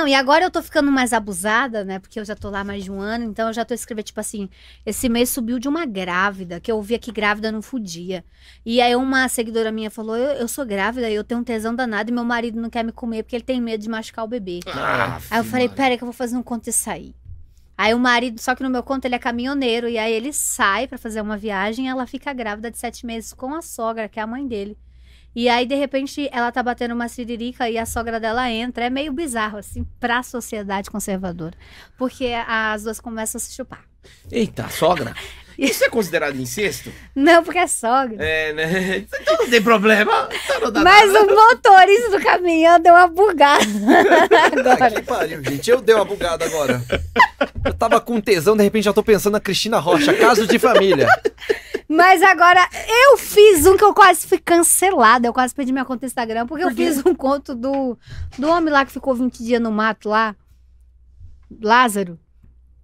Não, e agora eu tô ficando mais abusada, né? Porque eu já tô lá mais de um ano, então eu já tô escrevendo, tipo assim, esse mês subiu de uma grávida, que eu ouvia que grávida não fudia. E aí uma seguidora minha falou: Eu, eu sou grávida, eu tenho um tesão danado e meu marido não quer me comer porque ele tem medo de machucar o bebê. Ah, aí eu falei, peraí, que eu vou fazer um conto e sair. Aí o marido, só que no meu conto ele é caminhoneiro, e aí ele sai para fazer uma viagem e ela fica grávida de sete meses com a sogra, que é a mãe dele. E aí, de repente, ela tá batendo uma siririca e a sogra dela entra. É meio bizarro, assim, pra sociedade conservadora. Porque as duas começam a se chupar. Eita, sogra! Isso é considerado incesto? Não, porque é sogra. É, né? Então não tem problema. Então tá não Mas nada. o motorista do caminhão deu uma bugada agora. Que pariu, gente. Eu dei uma bugada agora. Eu tava com tesão, de repente já tô pensando na Cristina Rocha, caso de família. Mas agora, eu fiz um que eu quase fui cancelada. Eu quase perdi minha conta no Instagram, porque eu fiz um conto do, do homem lá que ficou 20 dias no mato lá. Lázaro.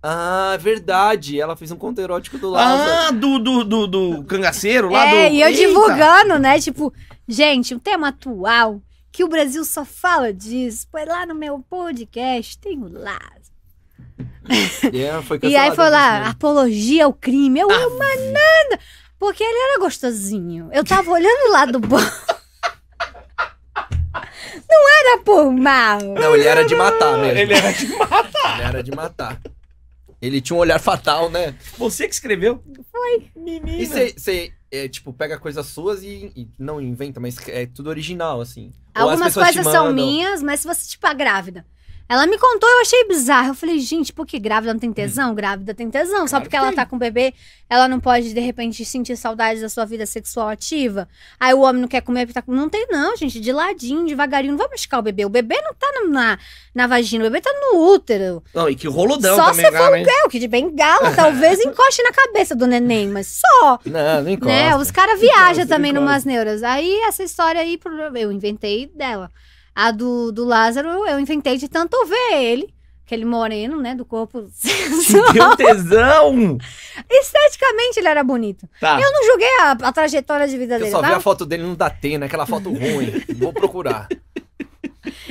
Ah, verdade. Ela fez um conto erótico do Lázaro. Ah, do, do, do, do cangaceiro lá é, do... e eu Eita. divulgando, né? Tipo, gente, um tema atual, que o Brasil só fala disso. Foi lá no meu podcast, tem o Lázaro. Yeah, é, e aí foi lá, apologia ao crime. Eu, ah, eu porque ele era gostosinho. Eu tava olhando o lado bom. Não era por mal. Não, ele era de matar mesmo. Ele era de matar. ele era de matar. Ele tinha um olhar fatal, né? Você que escreveu? Foi. Menina. E você, é, tipo, pega coisas suas e, e, não inventa, mas é tudo original, assim. Algumas as coisas são minhas, mas se você, tipo, a grávida. Ela me contou, eu achei bizarro. Eu falei, gente, por que grávida não tem hum. tesão? Grávida tem tesão. Claro Só porque ela tá com o bebê, ela não pode, de repente, sentir saudades da sua vida sexual ativa. Aí o homem não quer comer porque tá com. Não tem, não, gente. De ladinho, devagarinho. Não vai machucar o bebê. O bebê não tá na, na vagina, o bebê tá no útero. Não, e que rolodão Só também, se né, for o bebê, o que de bengala, talvez encoste na cabeça do neném, mas só. Não, não encosta. Né? Os caras viajam também numas neuras. Aí essa história aí, eu inventei dela. A do, do Lázaro, eu inventei de tanto ver ele. Aquele moreno, né? Do corpo sensual. deu tesão! Esteticamente ele era bonito. Tá. Eu não julguei a, a trajetória de vida eu dele. Eu só tá? vi a foto dele no Datena, né, aquela foto ruim. Vou procurar.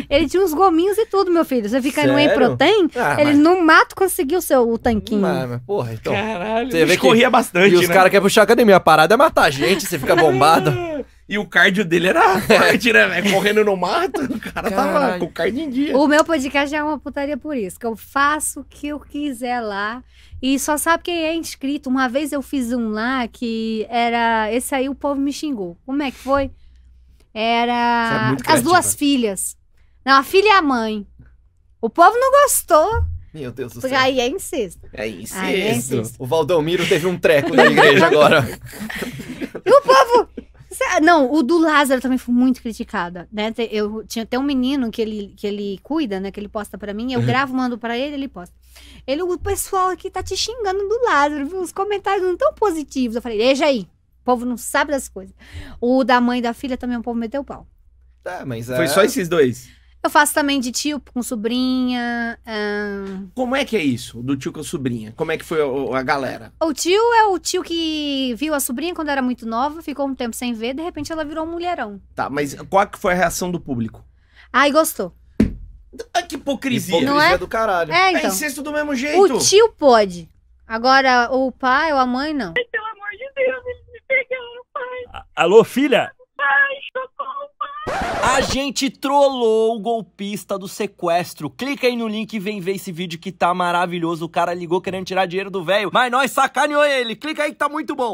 Ele tinha uns gominhos e tudo, meu filho. Você fica Sério? no whey protein, ah, ele mas... no mato conseguiu o seu o tanquinho. Mas, mas, porra, então. Caralho, você vê que corria bastante. E os né? caras querem puxar academia. A parada é matar a gente, você fica bombado. E o cardio dele era forte, né, velho? Correndo no mato, o cara Caralho. tava com o cardio em dia. O meu podcast é uma putaria por isso, que eu faço o que eu quiser lá. E só sabe quem é inscrito. Uma vez eu fiz um lá que era. Esse aí o povo me xingou. Como é que foi? Era. É As duas filhas. Não, a filha e a mãe. O povo não gostou. Meu Deus do céu. Aí é incesto. É incesto. Aí é incesto. O Valdomiro teve um treco na igreja agora. e o povo não, o do Lázaro também foi muito criticada, né? Eu tinha até um menino que ele, que ele cuida, né? Que ele posta para mim, eu uhum. gravo, mando para ele, ele posta. Ele, o pessoal aqui tá te xingando do Lázaro, viu? Os comentários não tão positivos. Eu falei, deixa aí, o povo não sabe das coisas. O da mãe e da filha também, o povo meteu o pau. Tá, mas... Foi é só esses dois? Eu faço também de tio com sobrinha. Como é que é isso, do tio com a sobrinha? Como é que foi a, a galera? O tio é o tio que viu a sobrinha quando era muito nova, ficou um tempo sem ver, de repente ela virou um mulherão. Tá, mas qual que foi a reação do público? Ai, gostou. Ah, que hipocrisia. É? Hipocrisia é? do caralho. É, então. é incesto do mesmo jeito. O tio pode. Agora, o pai ou a mãe, não. Pelo amor de Deus, eles me pegaram, pai. Alô, filha? A gente trollou o golpista do sequestro. Clica aí no link e vem ver esse vídeo que tá maravilhoso. O cara ligou querendo tirar dinheiro do velho, mas nós sacaneou ele. Clica aí que tá muito bom.